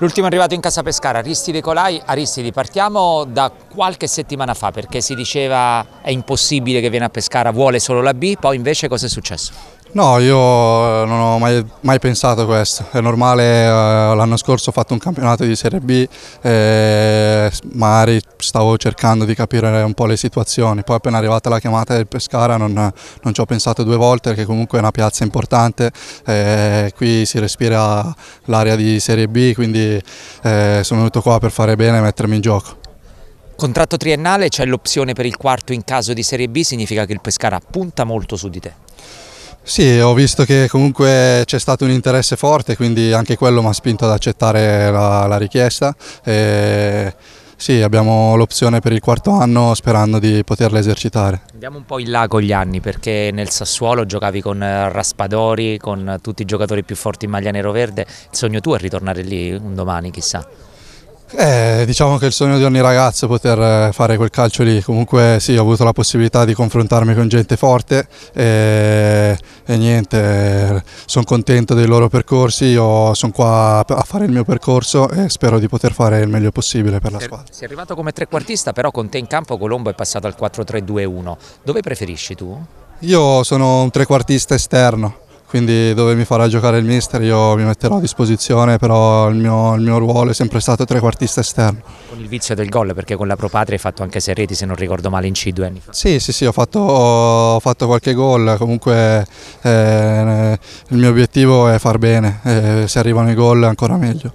L'ultimo arrivato in casa Pescara, Aristide Colai. Aristide, partiamo da qualche settimana fa perché si diceva è impossibile che viene a Pescara, vuole solo la B, poi invece cosa è successo? No, io eh, non ho mai, mai pensato questo, è normale, eh, l'anno scorso ho fatto un campionato di Serie B, eh, magari stavo cercando di capire un po' le situazioni, poi appena arrivata la chiamata del Pescara non, non ci ho pensato due volte perché comunque è una piazza importante, eh, qui si respira l'area di Serie B, quindi eh, sono venuto qua per fare bene e mettermi in gioco. Contratto triennale, c'è l'opzione per il quarto in caso di Serie B, significa che il Pescara punta molto su di te. Sì, ho visto che comunque c'è stato un interesse forte, quindi anche quello mi ha spinto ad accettare la, la richiesta. E sì, abbiamo l'opzione per il quarto anno sperando di poterla esercitare. Andiamo un po' in là con gli anni perché nel Sassuolo giocavi con eh, Raspadori, con tutti i giocatori più forti in maglia nero-verde, il sogno tuo è ritornare lì un domani chissà? Eh, diciamo che è il sogno di ogni ragazzo è poter eh, fare quel calcio lì, comunque sì ho avuto la possibilità di confrontarmi con gente forte e, eh, e niente, sono contento dei loro percorsi, io sono qua a fare il mio percorso e spero di poter fare il meglio possibile per la squadra. Sei arrivato come trequartista, però con te in campo Colombo è passato al 4-3-2-1. Dove preferisci tu? Io sono un trequartista esterno, quindi dove mi farà giocare il mister io mi metterò a disposizione, però il mio, il mio ruolo è sempre stato trequartista esterno. Con il vizio del gol, perché con la Pro Patria hai fatto anche sei reti se non ricordo male in C due anni fa. Sì, sì, sì, ho fatto, ho fatto qualche gol, comunque eh, il mio obiettivo è far bene, eh, se arrivano i gol ancora meglio.